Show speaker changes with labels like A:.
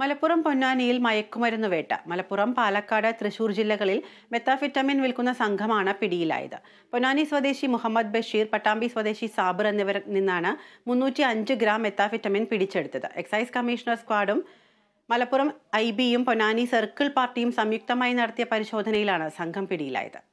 A: മലപ്പുറം പൊന്നാനിയിൽ മയക്കുമരുന്ന് വേട്ട മലപ്പുറം പാലക്കാട് തൃശൂർ ജില്ലകളിൽ മെത്താഫിറ്റമിൻ വിൽക്കുന്ന സംഘമാണ് പിടിയിലായത് പൊന്നാനി സ്വദേശി മുഹമ്മദ് ബഷീർ പട്ടാമ്പി സ്വദേശി സാബിർ എന്നിവരിൽ നിന്നാണ് മുന്നൂറ്റി അഞ്ച് ഗ്രാം മെത്താഫിറ്റമിൻ പിടിച്ചെടുത്തത് എക്സൈസ് കമ്മീഷണർ സ്ക്വാഡും മലപ്പുറം ഐ ബിയും പൊന്നാനി സർക്കിൾ പാർട്ടിയും സംയുക്തമായി നടത്തിയ പരിശോധനയിലാണ് സംഘം പിടിയിലായത്